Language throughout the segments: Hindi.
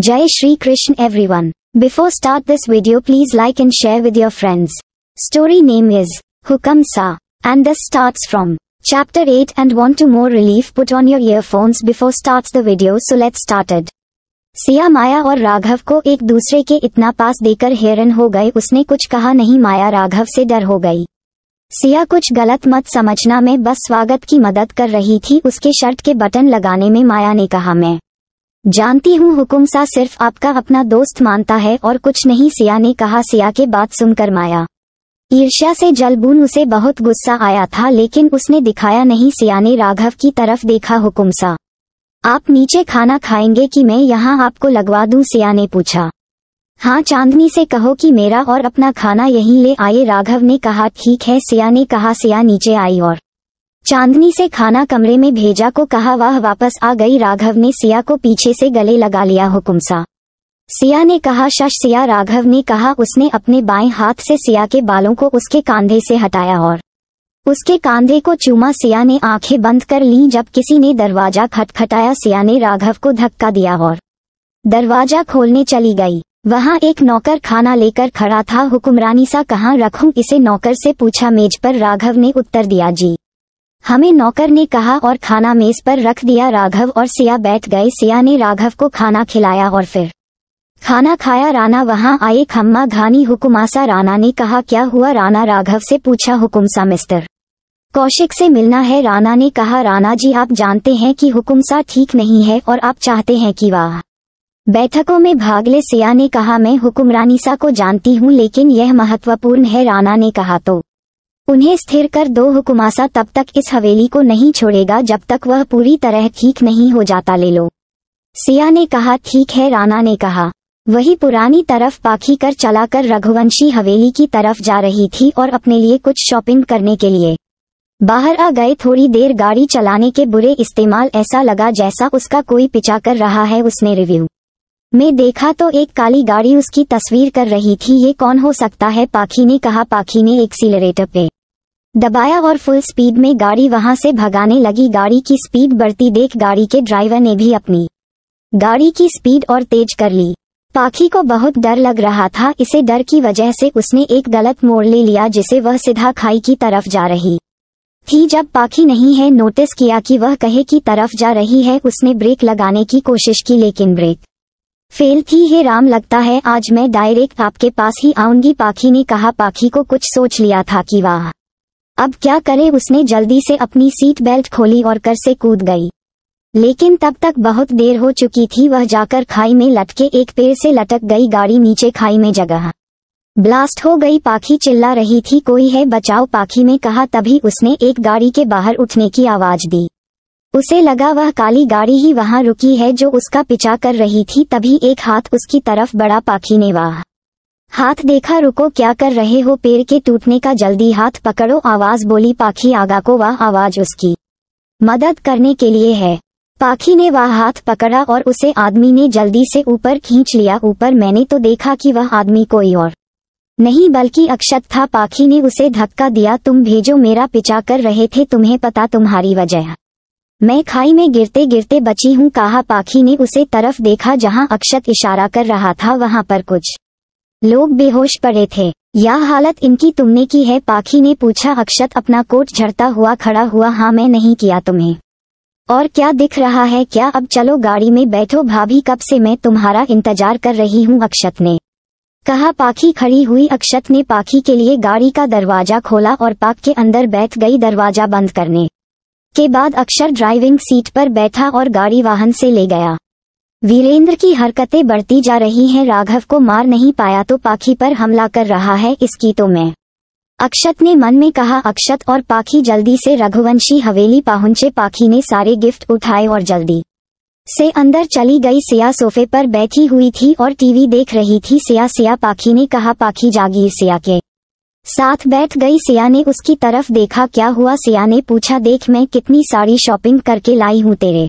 Jai Shri Krishna everyone. Before start this video please like and share with your friends. Story name is Hukam Sa and this starts from chapter 8 and want to more relief put on your earphones before starts the video so let's started. Siya माया और राघव को एक दूसरे के इतना पास देकर हेरन हो गए उसने कुछ कहा नहीं माया राघव से डर हो गई सिया कुछ गलत मत समझना मैं बस स्वागत की मदद कर रही थी उसके शर्ट के बटन लगाने में माया ने कहा मैं जानती हूँ हुकुम सा सिर्फ आपका अपना दोस्त मानता है और कुछ नहीं सिया ने कहा सिया के बात सुनकर माया ईर्ष्या से जलबून उसे बहुत गुस्सा आया था लेकिन उसने दिखाया नहीं सिया ने राघव की तरफ देखा हुकुम सा आप नीचे खाना खाएंगे कि मैं यहाँ आपको लगवा दूं सिया ने पूछा हाँ चांदनी से कहो कि मेरा और अपना खाना यहीं ले आए राघव ने कहा ठीक है सिया ने कहा सिया नीचे आई और चांदनी से खाना कमरे में भेजा को कहा वह वापस आ गई राघव ने सिया को पीछे से गले लगा लिया हुकुम सा सिया ने कहा शश सिया राघव ने कहा उसने अपने बाएं हाथ से सिया के बालों को उसके कांधे से हटाया और उसके कांधे को चूमा सिया ने आंखें बंद कर ली जब किसी ने दरवाजा खटखटाया सिया ने राघव को धक्का दिया और दरवाजा खोलने चली गई वहां एक नौकर खाना लेकर खड़ा था हुकुमरानी सा कहा रखूं इसे नौकर से पूछा मेज पर राघव ने उत्तर दिया जी हमें नौकर ने कहा और खाना मेज पर रख दिया राघव और सिया बैठ गए सिया ने राघव को खाना खिलाया और फिर खाना खाया राना वहां आए खम्मा घानी हुकुमासा राना ने कहा क्या हुआ राना राघव से पूछा हुकुमसा मिस्टर कौशिक से मिलना है राना ने कहा राना जी आप जानते हैं कि हुकुमसा ठीक नहीं है और आप चाहते हैं कि वाह बैठकों में भाग ले सिया ने कहा मैं हुकुमरानीसा को जानती हूँ लेकिन यह महत्वपूर्ण है राना ने कहा तो उन्हें स्थिर कर दो हुकुमासा तब तक इस हवेली को नहीं छोड़ेगा जब तक वह पूरी तरह ठीक नहीं हो जाता ले लो सिया ने कहा ठीक है राणा ने कहा वही पुरानी तरफ पाखी कर चलाकर रघुवंशी हवेली की तरफ जा रही थी और अपने लिए कुछ शॉपिंग करने के लिए बाहर आ गए थोड़ी देर गाड़ी चलाने के बुरे इस्तेमाल ऐसा लगा जैसा उसका कोई पिचा कर रहा है उसने रिव्यू में देखा तो एक काली गाड़ी उसकी तस्वीर कर रही थी ये कौन हो सकता है पाखी ने कहा पाखी ने एक्सीलरेटर पे दबाया और फुल स्पीड में गाड़ी वहां से भगाने लगी गाड़ी की स्पीड बढ़ती देख गाड़ी के ड्राइवर ने भी अपनी गाड़ी की स्पीड और तेज कर ली पाखी को बहुत डर लग रहा था इसे डर की वजह से उसने एक गलत मोड़ ले लिया जिसे वह सीधा खाई की तरफ जा रही थी जब पाखी नहीं है नोटिस किया कि वह कहे की तरफ जा रही है उसने ब्रेक लगाने की कोशिश की लेकिन ब्रेक फेल थी हे राम लगता है आज मैं डायरेक्ट आपके पास ही आऊंगी पाखी ने कहा पाखी को कुछ सोच लिया था कि वाह अब क्या करे उसने जल्दी से अपनी सीट बेल्ट खोली और कर से कूद गई लेकिन तब तक बहुत देर हो चुकी थी वह जाकर खाई में लटके एक पेड़ से लटक गई गाड़ी नीचे खाई में जगह ब्लास्ट हो गई पाखी चिल्ला रही थी कोई है बचाओ पाखी ने कहा तभी उसने एक गाड़ी के बाहर उठने की आवाज दी उसे लगा वह काली गाड़ी ही वहां रुकी है जो उसका पिछा कर रही थी तभी एक हाथ उसकी तरफ बड़ा पाखी ने वाह हाथ देखा रुको क्या कर रहे हो पेड़ के टूटने का जल्दी हाथ पकड़ो आवाज बोली पाखी आगा को वह आवाज उसकी मदद करने के लिए है पाखी ने वह हाथ पकड़ा और उसे आदमी ने जल्दी से ऊपर खींच लिया ऊपर मैंने तो देखा कि वह आदमी कोई और नहीं बल्कि अक्षत था पाखी ने उसे धक्का दिया तुम भेजो मेरा पिचा कर रहे थे तुम्हें पता तुम्हारी वजह मैं खाई में गिरते गिरते बची हूँ कहा पाखी ने उसे तरफ देखा जहाँ अक्षत इशारा कर रहा था वहाँ पर कुछ लोग बेहोश पड़े थे यह हालत इनकी तुमने की है पाखी ने पूछा अक्षत अपना कोट झड़ता हुआ खड़ा हुआ हाँ मैं नहीं किया तुम्हें और क्या दिख रहा है क्या अब चलो गाड़ी में बैठो भाभी कब से मैं तुम्हारा इंतजार कर रही हूँ अक्षत ने कहा पाखी खड़ी हुई अक्षत ने पाखी के लिए गाड़ी का दरवाजा खोला और पाक के अंदर बैठ गई दरवाजा बंद करने के बाद अक्षर ड्राइविंग सीट पर बैठा और गाड़ी वाहन से ले गया वीरेंद्र की हरकतें बढ़ती जा रही हैं राघव को मार नहीं पाया तो पाखी पर हमला कर रहा है इसकी तो मैं अक्षत ने मन में कहा अक्षत और पाखी जल्दी से रघुवंशी हवेली पहुंचे पाखी ने सारे गिफ्ट उठाए और जल्दी से अंदर चली गई सिया सोफे पर बैठी हुई थी और टीवी देख रही थी सिया सिया पाखी ने कहा पाखी जागीर सिया के साथ बैठ गई सिया ने उसकी तरफ देखा क्या हुआ सिया ने पूछा देख मैं कितनी सारी शॉपिंग करके लाई हूँ तेरे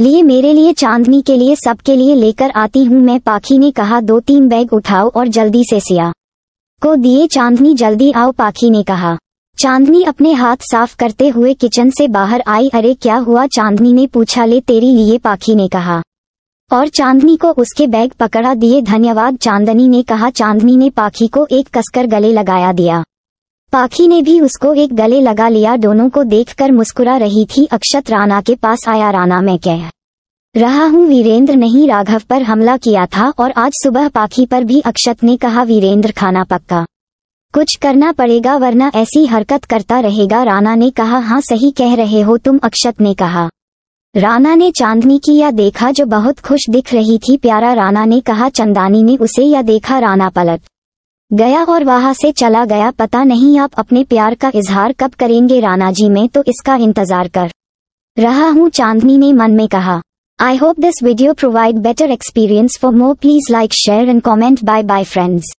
लिए मेरे लिए चांदनी के लिए सबके लिए लेकर आती हूँ मैं पाखी ने कहा दो तीन बैग उठाओ और जल्दी से सिया को दिए चांदनी जल्दी आओ पाखी ने कहा चांदनी अपने हाथ साफ करते हुए किचन से बाहर आई अरे क्या हुआ चांदनी ने पूछा ले तेरे लिए पाखी ने कहा और चांदनी को उसके बैग पकड़ा दिए धन्यवाद चांदनी ने कहा चांदनी ने पाखी को एक कसकर गले लगाया दिया पाखी ने भी उसको एक गले लगा लिया दोनों को देखकर मुस्कुरा रही थी अक्षत राणा के पास आया राणा मैं कह रहा हूँ वीरेंद्र नहीं राघव पर हमला किया था और आज सुबह पाखी पर भी अक्षत ने कहा वीरेंद्र खाना पक्का कुछ करना पड़ेगा वरना ऐसी हरकत करता रहेगा राणा ने कहा हाँ सही कह रहे हो तुम अक्षत ने कहा राणा ने चांदनी की या देखा जो बहुत खुश दिख रही थी प्यारा राणा ने कहा चंदानी ने उसे या देखा राणा पलट गया और वहाँ से चला गया पता नहीं आप अपने प्यार का इजहार कब करेंगे राना जी में तो इसका इंतजार कर रहा हूँ चांदनी ने मन में कहा I hope this video provide better experience for more please like share and comment bye bye friends